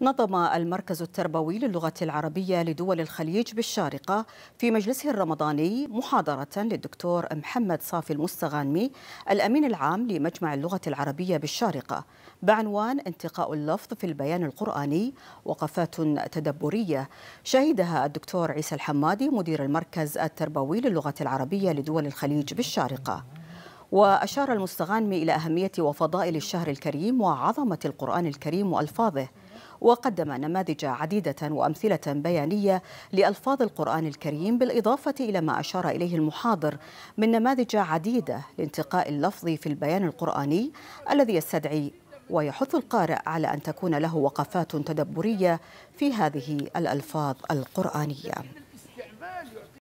نظم المركز التربوي للغة العربية لدول الخليج بالشارقة في مجلسه الرمضاني محاضرة للدكتور محمد صافي المستغانمي الأمين العام لمجمع اللغة العربية بالشارقة بعنوان انتقاء اللفظ في البيان القرآني وقفات تدبرية شهدها الدكتور عيسى الحمادي مدير المركز التربوي للغة العربية لدول الخليج بالشارقة وأشار المستغانمي إلى أهمية وفضائل الشهر الكريم وعظمة القرآن الكريم وألفاظه وقدم نماذج عديدة وأمثلة بيانية لألفاظ القرآن الكريم بالإضافة إلى ما أشار إليه المحاضر من نماذج عديدة لانتقاء اللفظ في البيان القرآني الذي يستدعي ويحث القارئ على أن تكون له وقفات تدبرية في هذه الألفاظ القرآنية